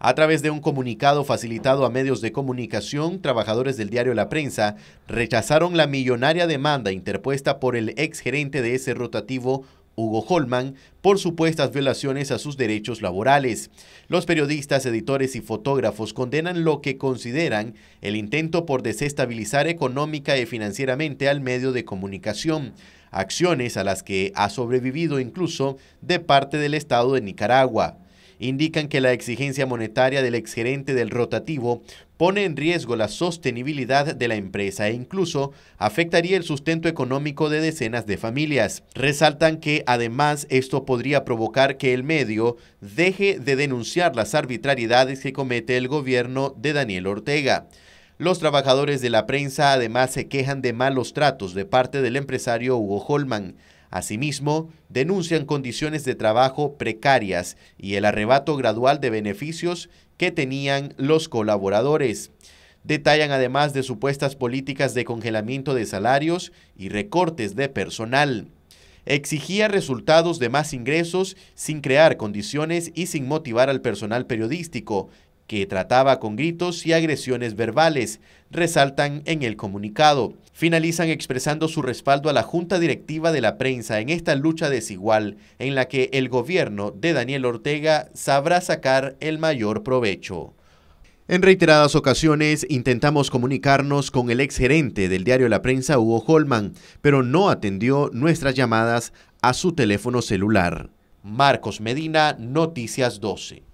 A través de un comunicado facilitado a medios de comunicación, trabajadores del diario La Prensa rechazaron la millonaria demanda interpuesta por el exgerente de ese rotativo, Hugo Holman, por supuestas violaciones a sus derechos laborales. Los periodistas, editores y fotógrafos condenan lo que consideran el intento por desestabilizar económica y financieramente al medio de comunicación, acciones a las que ha sobrevivido incluso de parte del Estado de Nicaragua indican que la exigencia monetaria del exgerente del rotativo pone en riesgo la sostenibilidad de la empresa e incluso afectaría el sustento económico de decenas de familias. Resaltan que además esto podría provocar que el medio deje de denunciar las arbitrariedades que comete el gobierno de Daniel Ortega. Los trabajadores de la prensa además se quejan de malos tratos de parte del empresario Hugo Holman. Asimismo, denuncian condiciones de trabajo precarias y el arrebato gradual de beneficios que tenían los colaboradores. Detallan además de supuestas políticas de congelamiento de salarios y recortes de personal. Exigía resultados de más ingresos sin crear condiciones y sin motivar al personal periodístico que trataba con gritos y agresiones verbales, resaltan en el comunicado. Finalizan expresando su respaldo a la Junta Directiva de la Prensa en esta lucha desigual en la que el gobierno de Daniel Ortega sabrá sacar el mayor provecho. En reiteradas ocasiones intentamos comunicarnos con el exgerente del diario La Prensa, Hugo Holman, pero no atendió nuestras llamadas a su teléfono celular. Marcos Medina, Noticias 12.